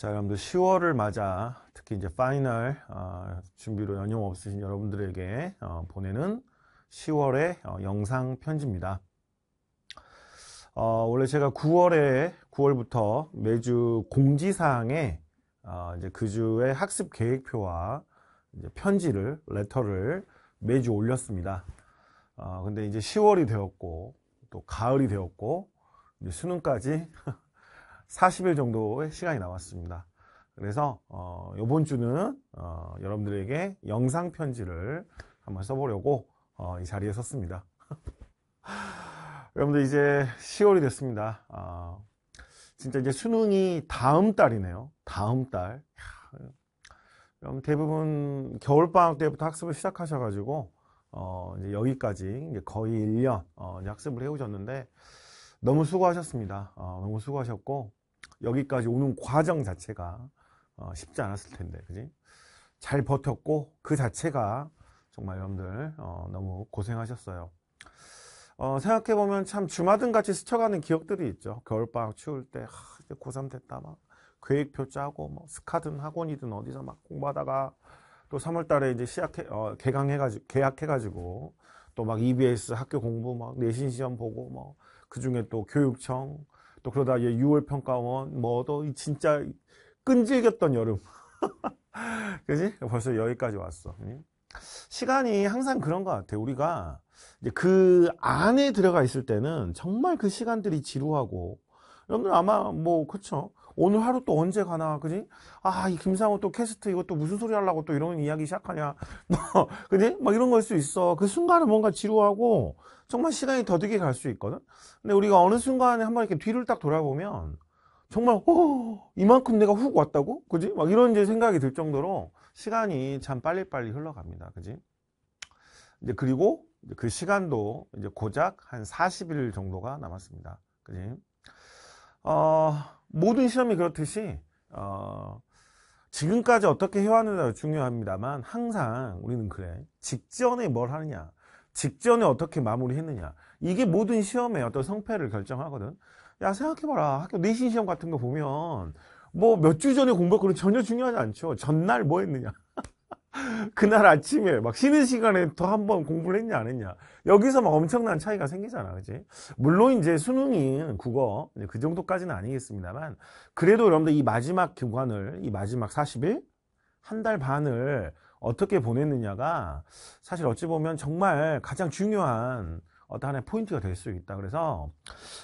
자, 여러분들 10월을 맞아 특히 이제 파이널 어, 준비로 연임 없으신 여러분들에게 어, 보내는 10월의 어, 영상 편지입니다. 어, 원래 제가 9월에 9월부터 매주 공지사항에 어, 이제 그 주의 학습 계획표와 편지를 레터를 매주 올렸습니다. 어, 근데 이제 10월이 되었고 또 가을이 되었고 수능까지 40일 정도의 시간이 남았습니다. 그래서 어, 이번 주는 어, 여러분들에게 영상 편지를 한번 써보려고 어, 이 자리에 섰습니다. 여러분들 이제 10월이 됐습니다. 어, 진짜 이제 수능이 다음 달이네요. 다음 달. 여러분 대부분 겨울 방학 때부터 학습을 시작하셔가지고 어, 이제 여기까지 이제 거의 1년 어, 이제 학습을 해오셨는데 너무 수고하셨습니다. 어, 너무 수고하셨고 여기까지 오는 과정 자체가 어, 쉽지 않았을 텐데, 그지? 잘 버텼고 그 자체가 정말 여러분들 어, 너무 고생하셨어요. 어, 생각해 보면 참 주마등 같이 스쳐가는 기억들이 있죠. 겨울 방학 추울 때 하, 이제 고3 됐다 막 계획표 짜고 뭐 스카든 학원이든 어디서 막 공부하다가 또 3월달에 이제 시작해 어, 개강해가지고 계약해가지고 또 막 EBS 학교 공부 막 내신 시험 보고 뭐그 중에 또 교육청 또 그러다 이제 6월 평가원 뭐또 진짜 끈질겼던 여름 그지 벌써 여기까지 왔어 시간이 항상 그런 것 같아 우리가 이제 그 안에 들어가 있을 때는 정말 그 시간들이 지루하고 여러분 들 아마 뭐그렇죠 오늘 하루 또 언제 가나 그지 아 이 김상호 또 캐스트 이것도 무슨 소리 하려고 또 이런 이야기 시작하냐 뭐 그지 막 이런 걸 수 있어 그 순간은 뭔가 지루하고 정말 시간이 더디게 갈 수 있거든 근데 우리가 어느 순간에 한번 이렇게 뒤를 딱 돌아보면 정말 어 이만큼 내가 훅 왔다고 그지 막 이런 이제 생각이 들 정도로 시간이 참 빨리빨리 흘러갑니다 그지 이제 그리고 그 시간도 이제 고작 한 40일 정도가 남았습니다 그지 어, 모든 시험이 그렇듯이 어, 지금까지 어떻게 해왔느냐가 중요합니다만 항상 우리는 그래 직전에 뭘 하느냐 직전에 어떻게 마무리했느냐 이게 모든 시험의 어떤 성패를 결정하거든 야 생각해봐라 학교 내신 시험 같은 거 보면 뭐 몇 주 전에 공부했거든 전혀 중요하지 않죠 전날 뭐 했느냐 그날 아침에 막 쉬는 시간에 더한번 공부를 했냐 안 했냐 여기서 막 엄청난 차이가 생기잖아 그지 물론 이제 수능인 국어 그 정도까지는 아니겠습니다만 그래도 여러분들 이 마지막 기간을 이 마지막 40일 한 달 반을 어떻게 보냈느냐가 사실 어찌 보면 정말 가장 중요한 어떤 하나의 포인트가 될 수 있다 그래서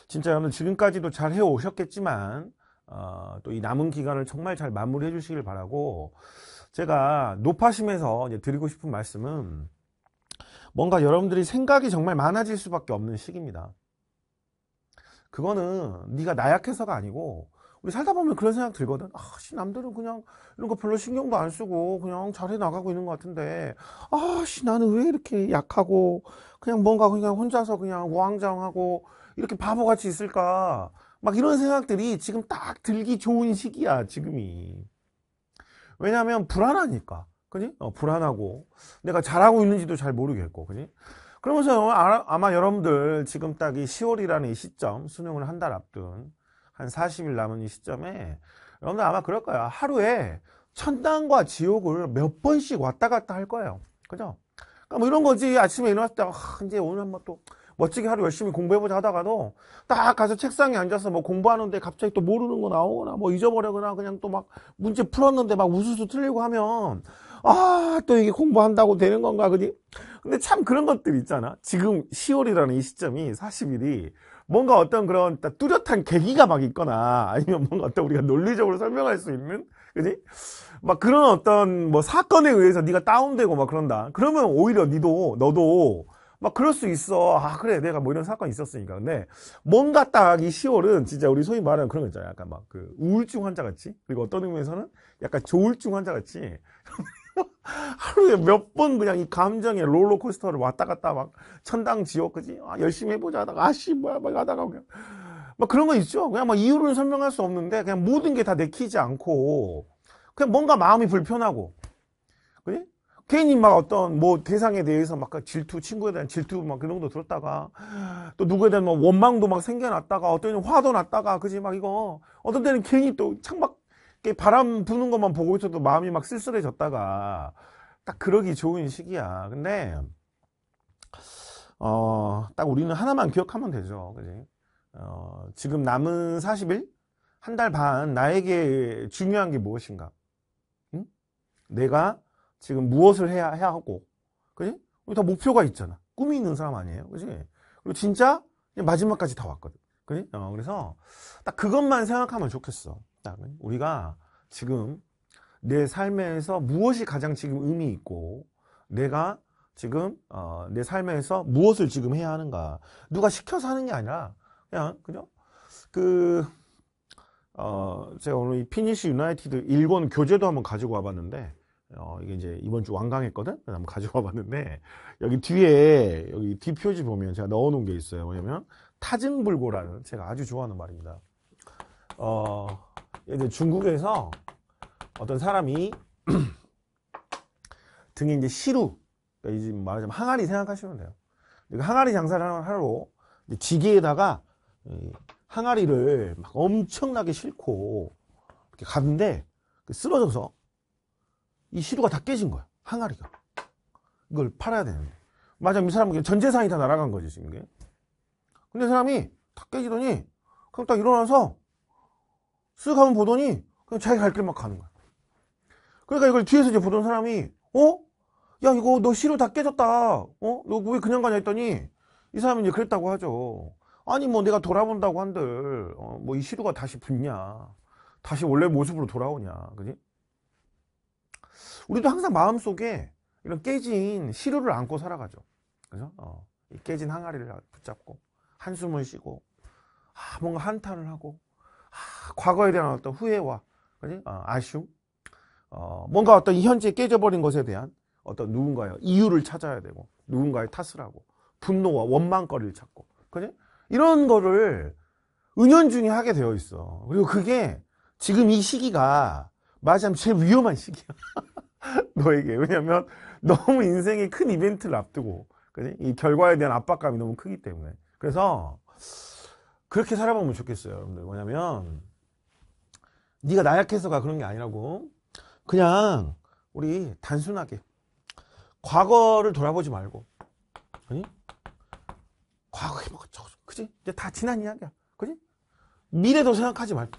진짜 여러분 지금까지도 잘 해오셨겠지만 어, 또 이 남은 기간을 정말 잘 마무리해 주시길 바라고 제가 노파심에서 드리고 싶은 말씀은 뭔가 여러분들이 생각이 정말 많아질 수밖에 없는 시기입니다. 그거는 네가 나약해서가 아니고 우리 살다 보면 그런 생각 들거든. 아, 씨 남들은 그냥 이런 거 별로 신경도 안 쓰고 그냥 잘해 나가고 있는 것 같은데, 아, 씨 나는 왜 이렇게 약하고 그냥 뭔가 그냥 혼자서 그냥 우왕좌왕하고 이렇게 바보같이 있을까? 막 이런 생각들이 지금 딱 들기 좋은 시기야 지금이. 왜냐하면 불안하니까. 그지? 어, 불안하고 내가 잘하고 있는지도 잘 모르겠고. 그지? 그러면서 아, 아마 여러분들 지금 딱 이 10월이라는 이 시점 수능을 한 달 앞둔 한 40일 남은 이 시점에 여러분들 아마 그럴 거예요. 하루에 천당과 지옥을 몇 번씩 왔다 갔다 할 거예요. 그죠? 그러니까 뭐 이런 거지. 아침에 일어났을 때 아, 이제 오늘 한번 또 멋지게 하루 열심히 공부해보자 하다가도 딱 가서 책상에 앉아서 뭐 공부하는데 갑자기 또 모르는 거 나오거나 뭐 잊어버리거나 그냥 또 막 문제 풀었는데 막 우수수 틀리고 하면 아 또 이게 공부한다고 되는 건가 그지? 근데 참 그런 것들 있잖아 지금 10월이라는 이 시점이 40일이 뭔가 어떤 그런 뚜렷한 계기가 막 있거나 아니면 뭔가 어떤 우리가 논리적으로 설명할 수 있는 그지? 막 그런 어떤 뭐 사건에 의해서 네가 다운되고 막 그런다. 그러면 오히려 니도 너도 막 그럴 수 있어. 아 그래 내가 뭐 이런 사건이 있었으니까. 근데 뭔가 딱 이 10월은 진짜 우리 소위 말하는 그런 거 있잖아요. 약간 막 그 우울증 환자 같이 그리고 어떤 의미에서는 약간 조울증 환자 같이 하루에 몇 번 그냥 이 감정의 롤러코스터를 왔다 갔다 막 천당 지옥 그지? 아, 열심히 해보자 하다가 아씨 뭐야 막 하다가 그냥 막 그런 거 있죠. 그냥 막 이유를 설명할 수 없는데 그냥 모든 게 다 내키지 않고 그냥 뭔가 마음이 불편하고 그지? 괜히 막 어떤 뭐 대상에 대해서 막 그 질투, 친구에 대한 질투 막 그런 것도 들었다가 또 누구에 대한 막 뭐 원망도 막 생겨났다가 어떤 때는 화도 났다가 그지 막 이거 어떤 때는 괜히 또 창밖 바람 부는 것만 보고 있어도 마음이 막 쓸쓸해졌다가 딱 그러기 좋은 시기야. 근데 어, 딱 우리는 하나만 기억하면 되죠. 그지? 어, 지금 남은 40일? 한 달 반, 나에게 중요한 게 무엇인가? 응? 내가 지금 무엇을 해야, 해야 하고. 그지? 우리 다 목표가 있잖아. 꿈이 있는 사람 아니에요. 그지? 그리고 진짜 마지막까지 다 왔거든. 그지? 어, 그래서 딱 그것만 생각하면 좋겠어. 딱 우리가 지금 내 삶에서 무엇이 가장 지금 의미 있고 내가 지금 어, 내 삶에서 무엇을 지금 해야 하는가 누가 시켜서 하는 게 아니라 그냥 그죠 그 어, 제가 오늘 이피니쉬 유나이티드 일권 교재도 한번 가지고 와봤는데 어, 이게 이제 이번 주 완강했거든? 한번 가져와 봤는데, 여기 뒤에, 여기 뒷표지 보면 제가 넣어 놓은 게 있어요. 뭐냐면, 타증불고라는 제가 아주 좋아하는 말입니다. 어, 이제 중국에서 어떤 사람이 등에 이제 시루, 그러니까 이제 말하자면 항아리 생각하시면 돼요. 그러니까 항아리 장사를 하러 지게에다가 항아리를 막 엄청나게 싣고 이렇게 가는데 그 쓰러져서 이시루가다 깨진 거야. 항아리가. 이걸 팔아야 되는데. 맞아, 이 사람은 전 재산이 다 날아간 거지, 지금 이게. 근데 사람이 다 깨지더니, 그냥 딱 일어나서, 쓱 하면 보더니, 그냥 자기 갈 길 막 가는 거야. 그러니까 이걸 뒤에서 이제 보던 사람이, 어? 야, 이거 너시루다 깨졌다. 어? 너 왜 그냥 가냐 했더니, 이 사람이 이제 그랬다고 하죠. 아니, 뭐 내가 돌아본다고 한들, 어, 뭐이 시루가 다시 붙냐. 다시 원래 모습으로 돌아오냐. 그지? 우리도 항상 마음속에 이런 깨진 시루를 안고 살아가죠. 그죠? 어, 깨진 항아리를 붙잡고 한숨을 쉬고 아, 뭔가 한탄을 하고 아, 과거에 대한 어떤 후회와 그지? 어, 아쉬움 어, 뭔가 어떤 이 현재 깨져버린 것에 대한 어떤 누군가의 이유를 찾아야 되고 누군가의 탓을 하고 분노와 원망거리를 찾고 그지? 이런 거를 은연중에 하게 되어 있어. 그리고 그게 지금 이 시기가 말하자면 제일 위험한 시기야. 너에게. 왜냐면 너무 인생의큰 이벤트를 앞두고, 그지? 이 결과에 대한 압박감이 너무 크기 때문에. 그래서 그렇게 살아보면 좋겠어요, 여러분들. 뭐냐면 네가 나약해서가 그런 게 아니라고. 그냥 우리 단순하게 과거를 돌아보지 말고, 아니? 과거에 뭐 저거 그지? 이제 다 지난 이야기야, 그지? 미래도 생각하지 말고,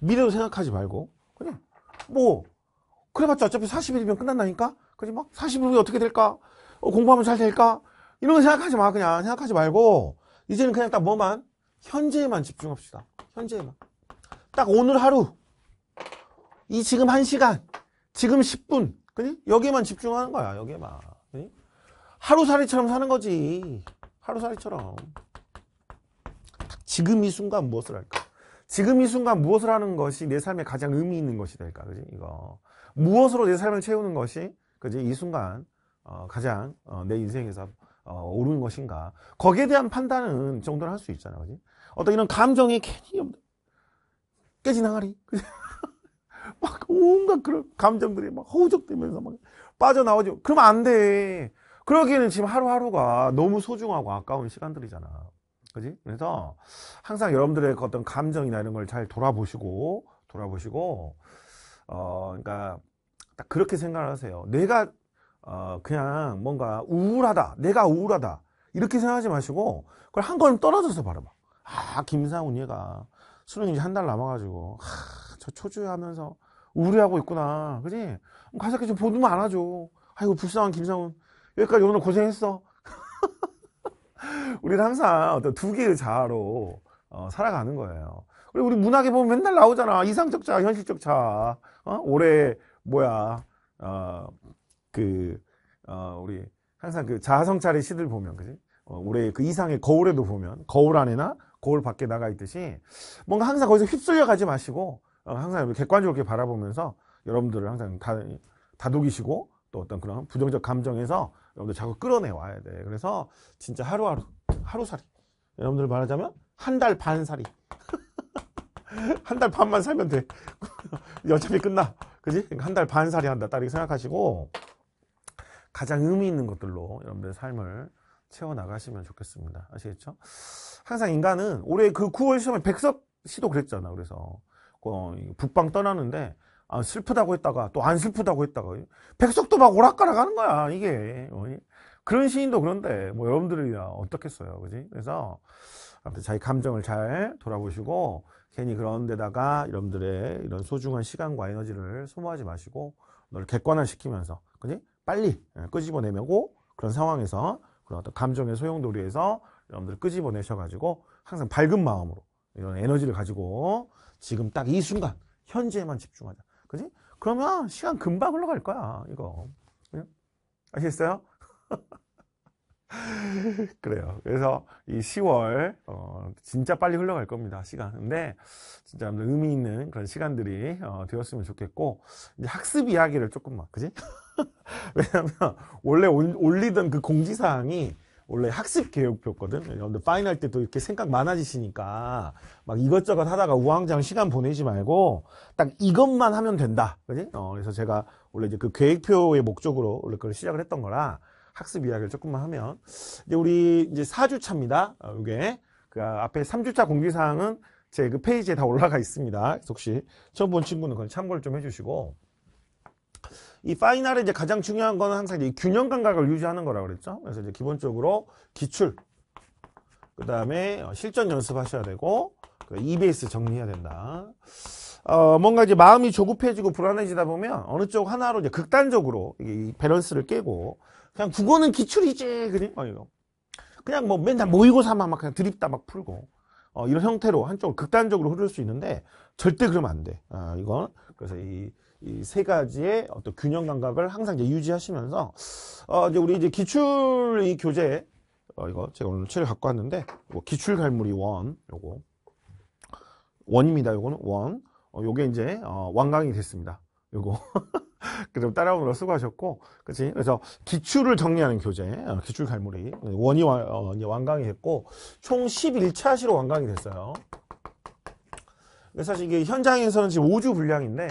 미래도 생각하지 말고 그냥 뭐 그래봤자 어차피 40일이면 끝난다니까 그지 막 뭐? 40일이 어떻게 될까 어, 공부하면 잘 될까 이런 거 생각하지 마 그냥 생각하지 말고 이제는 그냥 딱 뭐만 현재에만 집중합시다 현재에만 딱 오늘 하루 이 지금 1시간 지금 10분 그지 여기에만 집중하는 거야 여기에만 그지? 하루살이처럼 사는 거지 하루살이처럼 지금 이 순간 무엇을 할까 지금 이 순간 무엇을 하는 것이 내 삶에 가장 의미 있는 것이 될까? 그지? 이거. 무엇으로 내 삶을 채우는 것이, 그지? 이 순간, 어, 가장, 어, 내 인생에서, 어, 오르는 것인가. 거기에 대한 판단은 정도는 할 수 있잖아. 그지? 어떤 이런 감정이 괜히, 깨진 항아리. 그지? 막 온갖 그런 감정들이 막 허우적대면서 막 빠져나오죠. 그러면 안 돼. 그러기에는 지금 하루하루가 너무 소중하고 아까운 시간들이잖아. 그지? 그래서 항상 여러분들의 그 어떤 감정이나 이런 걸 잘 돌아보시고, 돌아보시고, 어, 그러니까 딱 그렇게 생각을 하세요. 내가, 어, 그냥 뭔가 우울하다. 내가 우울하다. 이렇게 생각하지 마시고, 그걸 한 걸음 떨어져서 바라봐. 아, 김상훈 얘가 수능 이제 한 달 남아가지고, 하, 아, 저 초조해 하면서 우울해하고 있구나. 그지? 가서 좀 보듬어 안아줘. 아이고, 불쌍한 김상훈. 여기까지 오늘 고생했어. 우리는 항상 어떤 두 개의 자아로 어, 살아가는 거예요. 그리고 우리 문학에 보면 맨날 나오잖아. 이상적 자아, 현실적 자아. 어? 올해 뭐야? 어, 그 어, 우리 항상 그 자아 성찰의 시들 보면 그지? 어, 올해 그 이상의 거울에도 보면 거울 안에나 거울 밖에 나가 있듯이 뭔가 항상 거기서 휩쓸려 가지 마시고 어, 항상 객관적으로 이렇게 바라보면서 여러분들을 항상 다, 다독이시고 또 어떤 그런 부정적 감정에서 여러분들 자꾸 끌어내 와야 돼. 그래서 진짜 하루하루 하루살이. 여러분들 말하자면 한 달 반살이. 한 달 반만 살면 돼. 어차피 끝나. 그지? 그러니까 한달 반살이 한다. 딱 이렇게 생각하시고 가장 의미 있는 것들로 여러분들의 삶을 채워나가시면 좋겠습니다. 아시겠죠? 항상 인간은 올해 그 9월 시험에 백석 시도 그랬잖아. 그래서 어, 북방 떠나는데 아, 슬프다고 했다가 또 안 슬프다고 했다가 백석도 막 오락가락 하는 거야 이게 어, 그런 시인도 그런데 뭐 여러분들이야 어떻겠어요 그지 그래서 아무튼 자기 감정을 잘 돌아보시고 괜히 그런 데다가 여러분들의 이런 소중한 시간과 에너지를 소모하지 마시고 너를 객관화시키면서 그지 빨리 예, 끄집어내고 그런 상황에서 그런 어떤 감정의 소용돌이에서 여러분들 끄집어내셔가지고 항상 밝은 마음으로 이런 에너지를 가지고 지금 딱 이 순간 현재에만 집중하자 그지? 그러면 시간 금방 흘러갈 거야, 이거. 아시겠어요? 그래요. 그래서 이 10월 어, 진짜 빨리 흘러갈 겁니다. 시간. 근데 진짜 의미 있는 그런 시간들이 어, 되었으면 좋겠고 이제 학습 이야기를 조금만, 그지? 왜냐면 원래 올리던 그 공지사항이 원래 학습 계획표거든. 여러분들 파이널 때도 이렇게 생각 많아지시니까 막 이것저것 하다가 우왕좌왕 시간 보내지 말고 딱 이것만 하면 된다. 그지? 어, 그래서 제가 원래 이제 그 계획표의 목적으로 원래 그걸 시작을 했던 거라 학습 이야기를 조금만 하면 이제 우리 이제 4주차입니다. 어, 이게 그 앞에 3주차 공지사항은 제 그 페이지에 다 올라가 있습니다. 혹시 처음 본 친구는 그걸 참고를 좀 해주시고 이 파이널에 이제 가장 중요한 거는 항상 이 균형 감각을 유지하는 거라 고 그랬죠. 그래서 이제 기본적으로 기출, 어, 그 다음에 실전 연습하셔야 되고 EBS 정리해야 된다. 어, 뭔가 이제 마음이 조급해지고 불안해지다 보면 어느 쪽 하나로 이제 극단적으로 이 밸런스를 깨고 그냥 국어는 기출이지 그냥 어, 이거. 그냥 뭐 맨날 모의고사만 막 그냥 드립다 막 풀고 어, 이런 형태로 한쪽을 극단적으로 흐를 수 있는데 절대 그러면 안 돼. 아, 이건 그래서 이 이세 가지의 어떤 균형 감각을 항상 이제 유지하시면서 어 이제 우리 이제 기출 이 교재 어 이거 제가 오늘 책을 갖고 왔는데 뭐 기출 갈무리 원 요거 원입니다. 요거는 원. 어 요게 이제 어 완강이 됐습니다. 요거 그럼 따라오느라 수고하셨고 그치 그래서 기출을 정리하는 교재 어, 기출 갈무리 원이 완, 어, 완강이 됐고 총 11차 시로 완강이 됐어요. 사실 이게 현장에서는 지금 5주 분량인데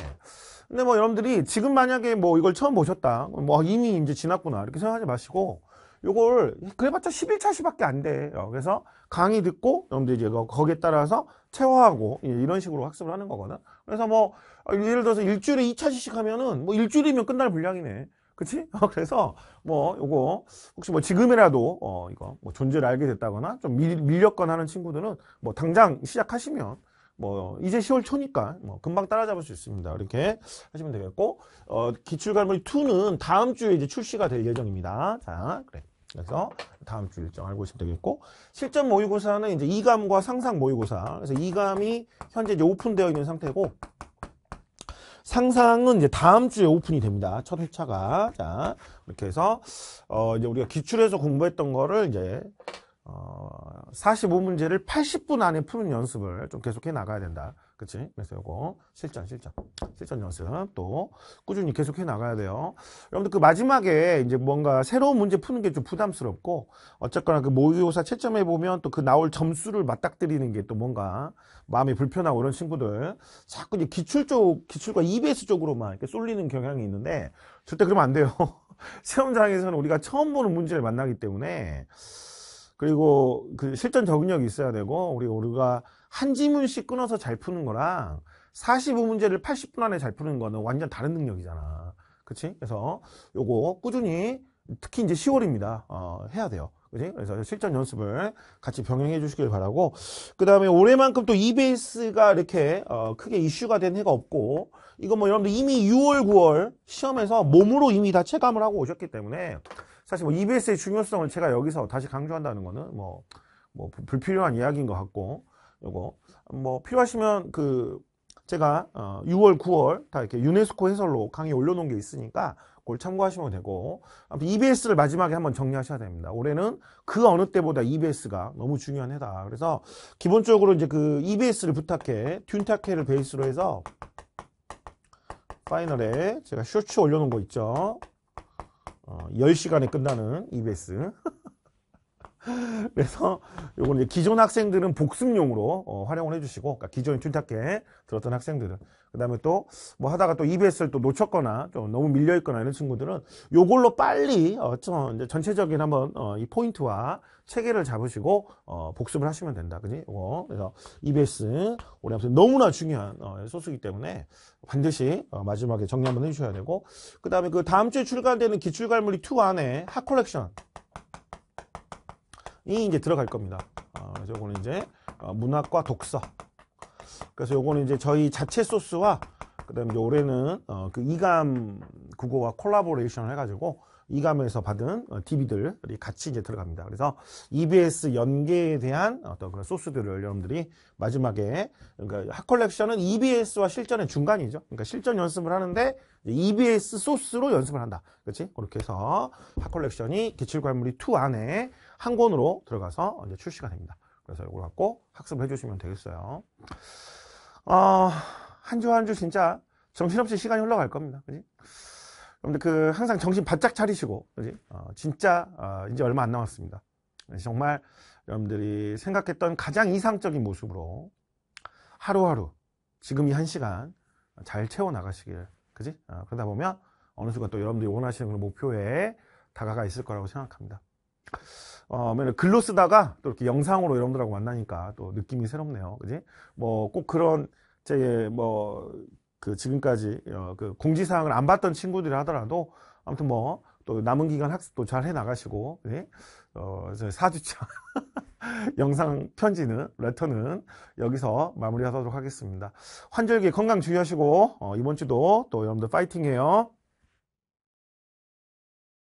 근데 뭐 여러분들이 지금 만약에 뭐 이걸 처음 보셨다. 뭐 이미 이제 지났구나. 이렇게 생각하지 마시고 요걸 그래봤자 11차 시밖에 안 돼요. 그래서 강의 듣고 여러분들 이제 거기에 따라서 체화하고 이런 식으로 학습을 하는 거거든. 그래서 뭐 어, 예를 들어서 일주일에 2차시씩 하면은 뭐 일주일이면 끝날 분량이네. 그치? 그래서 뭐 요거 혹시 뭐 지금이라도 어 이거 뭐 존재를 알게 됐다거나 좀 밀렸거나 하는 친구들은 뭐 당장 시작하시면 뭐 이제 10월 초니까 뭐 금방 따라잡을 수 있습니다. 이렇게 하시면 되겠고 어, 기출갈무리 2는 다음 주에 이제 출시가 될 예정입니다. 자, 그래. 그래서 다음 주 일정 알고 있으면 되겠고 실전 모의고사는 이제 이감과 상상 모의고사. 그래서 이감이 현재 이제 오픈되어 있는 상태고 상상은 이제 다음 주에 오픈이 됩니다. 첫 회차가. 자, 이렇게 해서 어 이제 우리가 기출에서 공부했던 거를 이제 어, 45문제를 80분 안에 푸는 연습을 좀 계속해 나가야 된다. 그치? 그래서 요거 실전, 실전, 실전 연습 또 꾸준히 계속해 나가야 돼요. 여러분들 그 마지막에 이제 뭔가 새로운 문제 푸는 게 좀 부담스럽고 어쨌거나 그 모의고사 채점해 보면 또 그 나올 점수를 맞닥뜨리는 게 또 뭔가 마음이 불편하고 이런 친구들 자꾸 이제 기출 쪽, 기출과 EBS 쪽으로만 이렇게 쏠리는 경향이 있는데 절대 그러면 안 돼요. 시험장에서는 우리가 처음 보는 문제를 만나기 때문에 그리고 그 실전 적응력이 있어야 되고 우리 우리가 한 지문씩 끊어서 잘 푸는 거랑 45문제를 80분 안에 잘 푸는 거는 완전 다른 능력이잖아. 그치? 그래서 요거 꾸준히 특히 이제 10월입니다. 어, 해야 돼요. 그치 그래서 실전 연습을 같이 병행해 주시길 바라고 그 다음에 올해만큼 또 이베이스가 이렇게 어, 크게 이슈가 된 해가 없고 이거 뭐 여러분들 이미 6월 9월 시험에서 몸으로 이미 다 체감을 하고 오셨기 때문에 사실 뭐 EBS의 중요성을 제가 여기서 다시 강조한다는 거는 뭐, 뭐 불필요한 이야기인 것 같고 요거 뭐 필요하시면 그 제가 어 6월 9월 다 이렇게 유네스코 해설로 강의 올려놓은 게 있으니까 그걸 참고하시면 되고 아무튼 EBS를 마지막에 한번 정리하셔야 됩니다. 올해는 그 어느 때보다 EBS가 너무 중요한 해다. 그래서 기본적으로 이제 그 EBS를 부탁해 튠타케를 베이스로 해서 파이널에 제가 쇼츠 올려놓은 거 있죠. 어, 10시간에 끝나는 EBS 그래서 요거는 기존 학생들은 복습용으로 어, 활용을 해주시고 그러니까 기존에 튜탁해 들었던 학생들은 그 다음에 또 뭐 하다가 또 EBS를 또 놓쳤거나 좀 너무 밀려있거나 이런 친구들은 요걸로 빨리 어, 좀 전체적인 한번 어, 이 포인트와 체계를 잡으시고 어, 복습을 하시면 된다 그지? 요거 그래서 EBS 우리 앞서 너무나 중요한 어, 소수이기 때문에 반드시 어, 마지막에 정리 한번 해주셔야 되고 그 다음에 그 다음 주에 출간되는 기출갈무리 2 안에 핫 컬렉션 이제 들어갈 겁니다. 어, 그 요거는 이제 어, 문학과 독서. 그래서 요거는 이제 저희 자체 소스와 그다음에 올해는 어, 그 이감 국어와 콜라보레이션을 해가지고 이감에서 받은 DB들이 어, 같이 이제 들어갑니다. 그래서 EBS 연계에 대한 어떤 그런 소스들을 여러분들이 마지막에 그러니까 핫컬렉션은 EBS와 실전의 중간이죠. 그러니까 실전 연습을 하는데 EBS 소스로 연습을 한다. 그렇지? 그렇게 해서 핫컬렉션이 기출과물이 2 안에 한 권으로 들어가서 이제 출시가 됩니다. 그래서 이걸 갖고 학습을 해주시면 되겠어요. 어, 아, 한주 한 주 진짜 정신없이 시간이 흘러갈 겁니다. 그렇지? 그런데 그 항상 정신 바짝 차리시고 그지? 어, 진짜 어, 이제 얼마 안 남았습니다. 네, 정말 여러분들이 생각했던 가장 이상적인 모습으로 하루하루 지금 이 한 시간 잘 채워 나가시길 그지? 어, 그러다 보면 어느 순간 또 여러분들이 원하시는 그런 목표에 다가가 있을 거라고 생각합니다. 어, 글로 쓰다가 또 이렇게 영상으로 여러분들하고 만나니까 또 느낌이 새롭네요. 그지? 뭐 꼭 그런 제뭐 그 지금까지 어, 그 공지사항을 안 봤던 친구들이 하더라도 아무튼 뭐 또 남은 기간 학습도 잘 해나가시고 네? 어, 저 4주차 영상 편지는 레터는 여기서 마무리하도록 하겠습니다. 환절기 건강 주의하시고 어, 이번 주도 또 여러분들 파이팅해요.